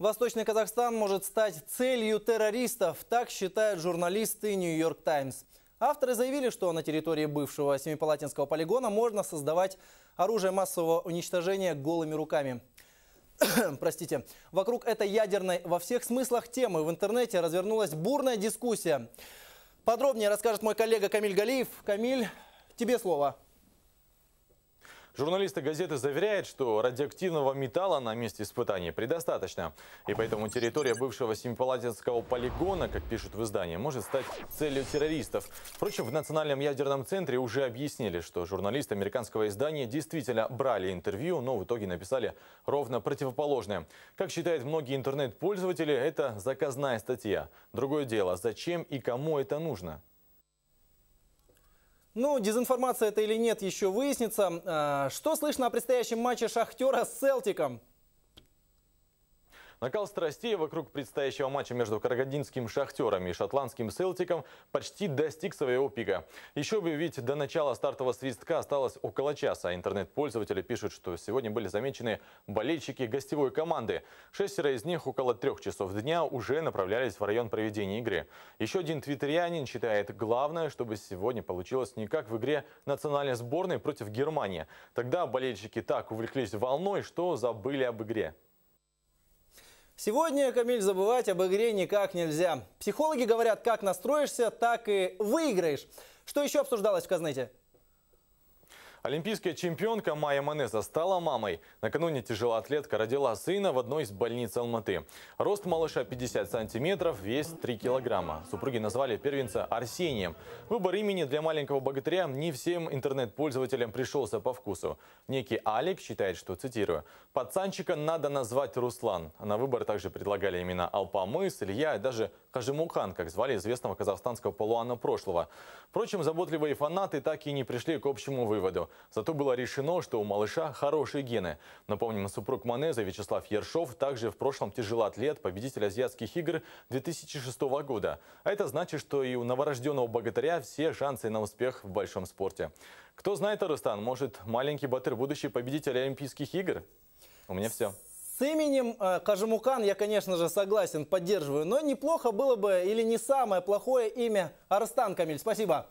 Восточный Казахстан может стать целью террористов, так считают журналисты «Нью-Йорк Таймс». Авторы заявили, что на территории бывшего Семипалатинского полигона можно создавать оружие массового уничтожения голыми руками. Простите. Вокруг этой ядерной во всех смыслах темы в интернете развернулась бурная дискуссия. Подробнее расскажет мой коллега Камиль Галиев. Камиль, тебе слово. Журналисты газеты заверяют, что радиоактивного металла на месте испытаний предостаточно. И поэтому территория бывшего симпалатинского полигона, как пишут в издании, может стать целью террористов. Впрочем, в Национальном ядерном центре уже объяснили, что журналисты американского издания действительно брали интервью, но в итоге написали ровно противоположное. Как считают многие интернет-пользователи, это заказная статья. Другое дело, зачем и кому это нужно? Ну, дезинформация это или нет, еще выяснится. А, что слышно о предстоящем матче «Шахтера» с «Селтиком»? Накал страстей вокруг предстоящего матча между карагандинским «Шахтером» и шотландским «Селтиком» почти достиг своего пика. Еще бы, ведь до начала стартового свистка осталось около часа. Интернет-пользователи пишут, что сегодня были замечены болельщики гостевой команды. Шестеро из них около трех часов дня уже направлялись в район проведения игры. Еще один твиттерянин считает, главное, чтобы сегодня получилось не как в игре национальной сборной против Германии. Тогда болельщики так увлеклись волной, что забыли об игре. Сегодня, Камиль, забывать об игре никак нельзя. Психологи говорят, как настроишься, так и выиграешь. Что еще обсуждалось в Казнете? Олимпийская чемпионка Майя Манеза стала мамой. Накануне тяжелоатлетка родила сына в одной из больниц Алматы. Рост малыша 50 сантиметров, вес 3 килограмма. Супруги назвали первенца Арсением. Выбор имени для маленького богатыря не всем интернет-пользователям пришелся по вкусу. Некий Алик считает, что, цитирую, «пацанчика надо назвать Руслан». А на выбор также предлагали имена Алпамыс, Илья и даже Хажимукан, как звали известного казахстанского полуана прошлого. Впрочем, заботливые фанаты так и не пришли к общему выводу. Зато было решено, что у малыша хорошие гены. Напомним, супруг Манеза Вячеслав Ершов также в прошлом тяжелоатлет, победитель азиатских игр 2006 года. А это значит, что и у новорожденного богатыря все шансы на успех в большом спорте. Кто знает, Арыстан, может, маленький Батыр будущий победитель Олимпийских игр? У меня все. С именем э, Кажимукан я, конечно же, согласен, поддерживаю. Но неплохо было бы или не самое плохое имя Арстан Камиль. Спасибо.